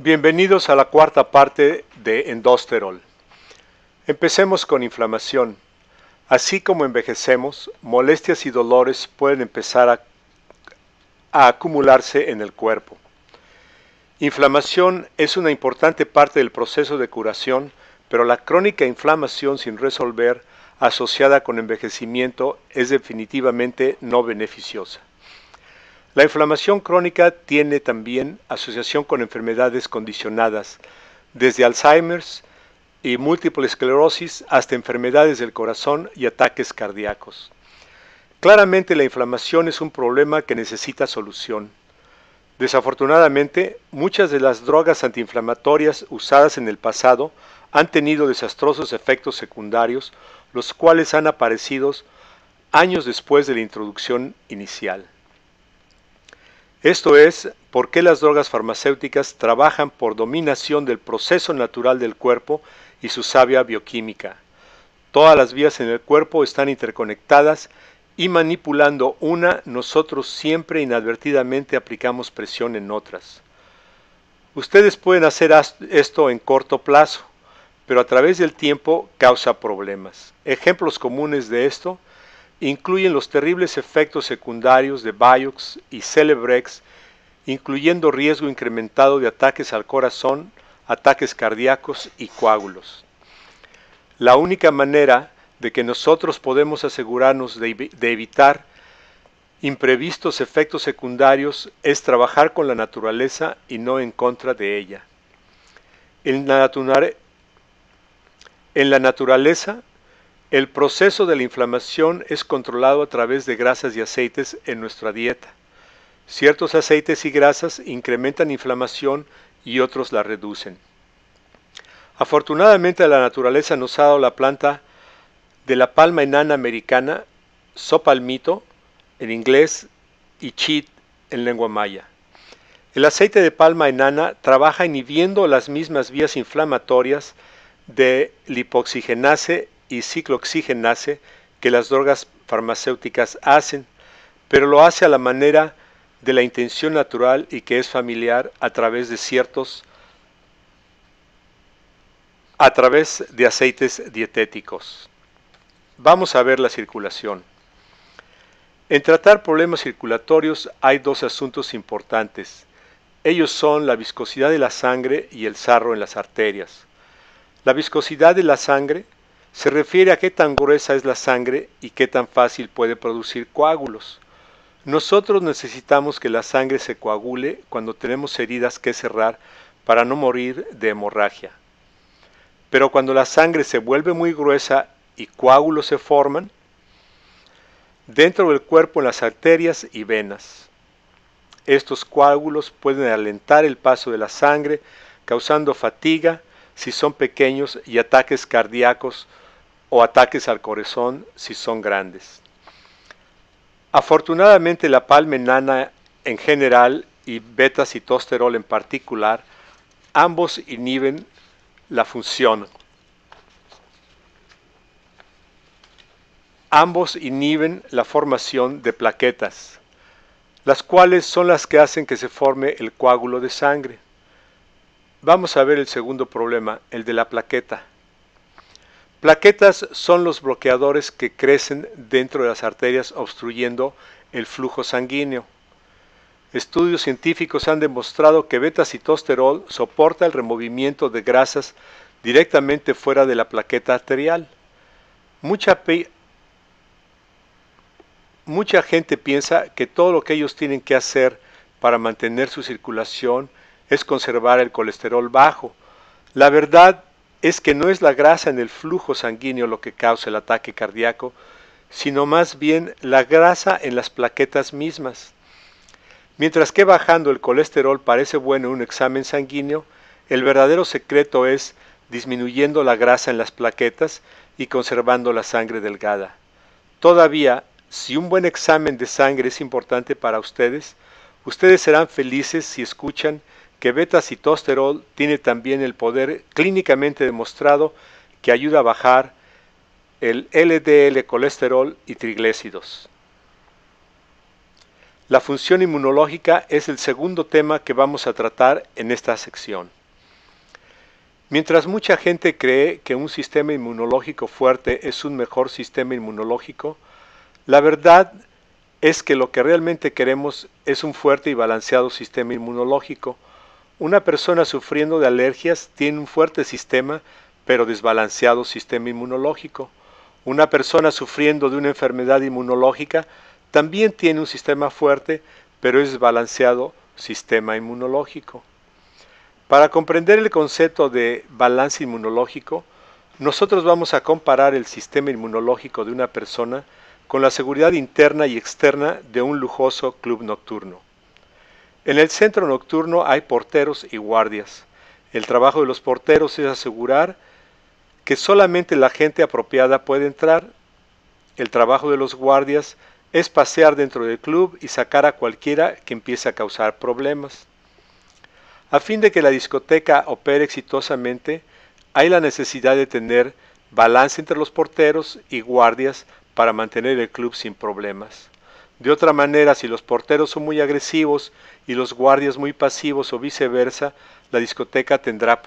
Bienvenidos a la cuarta parte de Endosterol. Empecemos con inflamación. Así como envejecemos, molestias y dolores pueden empezar a, a, acumularse en el cuerpo. Inflamación es una importante parte del proceso de curación, pero la crónica inflamación sin resolver asociada con envejecimiento es definitivamente no beneficiosa. La inflamación crónica tiene también asociación con enfermedades condicionadas, desde Alzheimer's y múltiple esclerosis hasta enfermedades del corazón y ataques cardíacos. Claramente la inflamación es un problema que necesita solución. Desafortunadamente, muchas de las drogas antiinflamatorias usadas en el pasado han tenido desastrosos efectos secundarios, los cuales han aparecido años después de la introducción inicial. Esto es, porque las drogas farmacéuticas trabajan por dominación del proceso natural del cuerpo y su sabia bioquímica? Todas las vías en el cuerpo están interconectadas y manipulando una, nosotros siempre inadvertidamente aplicamos presión en otras. Ustedes pueden hacer esto en corto plazo, pero a través del tiempo causa problemas. Ejemplos comunes de esto incluyen los terribles efectos secundarios de Biox y Celebrex, incluyendo riesgo incrementado de ataques al corazón, ataques cardíacos y coágulos. La única manera de que nosotros podemos asegurarnos de, evitar imprevistos efectos secundarios es trabajar con la naturaleza y no en contra de ella. en la naturaleza el proceso de la inflamación es controlado a través de grasas y aceites en nuestra dieta. Ciertos aceites y grasas incrementan inflamación y otros la reducen. Afortunadamente la naturaleza nos ha dado la planta de la palma enana americana, sopalmito en inglés y chit en lengua maya. El aceite de palma enana trabaja inhibiendo las mismas vías inflamatorias de lipoxigenase y nace que las drogas farmacéuticas hacen, pero lo hace a la manera de la intención natural y que es familiar a través de ciertos a través de aceites dietéticos. Vamos a ver la circulación. En tratar problemas circulatorios hay dos asuntos importantes. Ellos son la viscosidad de la sangre y el sarro en las arterias. La viscosidad de la sangre se refiere a qué tan gruesa es la sangre y qué tan fácil puede producir coágulos. Nosotros necesitamos que la sangre se coagule cuando tenemos heridas que cerrar para no morir de hemorragia. Pero cuando la sangre se vuelve muy gruesa y coágulos se forman, dentro del cuerpo en las arterias y venas. Estos coágulos pueden alentar el paso de la sangre, causando fatiga si son pequeños y ataques cardíacos o ataques al corazón si son grandes. Afortunadamente la palma enana en general y beta-citosterol en particular, ambos inhiben la función. Ambos inhiben la formación de plaquetas, las cuales son las que hacen que se forme el coágulo de sangre. Vamos a ver el segundo problema, el de la plaqueta. Plaquetas son los bloqueadores que crecen dentro de las arterias obstruyendo el flujo sanguíneo. Estudios científicos han demostrado que beta-citosterol soporta el removimiento de grasas directamente fuera de la plaqueta arterial. Mucha, mucha gente piensa que todo lo que ellos tienen que hacer para mantener su circulación es conservar el colesterol bajo. La verdad es que no es la grasa en el flujo sanguíneo lo que causa el ataque cardíaco, sino más bien la grasa en las plaquetas mismas. Mientras que bajando el colesterol parece bueno un examen sanguíneo, el verdadero secreto es disminuyendo la grasa en las plaquetas y conservando la sangre delgada. Todavía, si un buen examen de sangre es importante para ustedes, ustedes serán felices si escuchan que beta-citosterol tiene también el poder clínicamente demostrado que ayuda a bajar el LDL colesterol y triglécidos. La función inmunológica es el segundo tema que vamos a tratar en esta sección. Mientras mucha gente cree que un sistema inmunológico fuerte es un mejor sistema inmunológico, la verdad es que lo que realmente queremos es un fuerte y balanceado sistema inmunológico, una persona sufriendo de alergias tiene un fuerte sistema, pero desbalanceado sistema inmunológico. Una persona sufriendo de una enfermedad inmunológica también tiene un sistema fuerte, pero desbalanceado sistema inmunológico. Para comprender el concepto de balance inmunológico, nosotros vamos a comparar el sistema inmunológico de una persona con la seguridad interna y externa de un lujoso club nocturno. En el centro nocturno hay porteros y guardias. El trabajo de los porteros es asegurar que solamente la gente apropiada puede entrar. El trabajo de los guardias es pasear dentro del club y sacar a cualquiera que empiece a causar problemas. A fin de que la discoteca opere exitosamente, hay la necesidad de tener balance entre los porteros y guardias para mantener el club sin problemas. De otra manera, si los porteros son muy agresivos y los guardias muy pasivos o viceversa, la discoteca tendrá